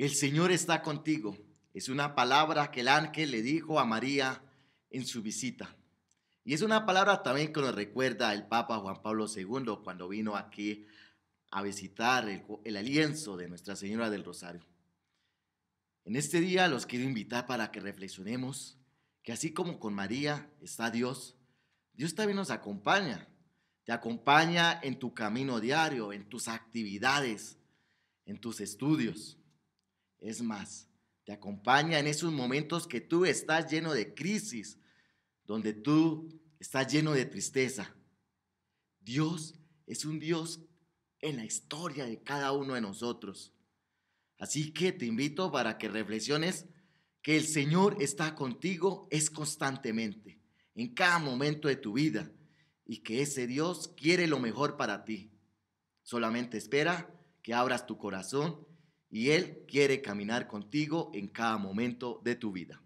El Señor está contigo. Es una palabra que el ángel le dijo a María en su visita. Y es una palabra también que nos recuerda el Papa Juan Pablo II cuando vino aquí a visitar el, alienzo de Nuestra Señora del Rosario. En este día los quiero invitar para que reflexionemos que así como con María está Dios, Dios también nos acompaña. Te acompaña en tu camino diario, en tus actividades, en tus estudios. Es más, te acompaña en esos momentos que tú estás lleno de crisis, donde tú estás lleno de tristeza. Dios es un Dios en la historia de cada uno de nosotros. Así que te invito para que reflexiones que el Señor está contigo es constantemente, en cada momento de tu vida, y que ese Dios quiere lo mejor para ti. Solamente espera que abras tu corazón y Él quiere caminar contigo en cada momento de tu vida.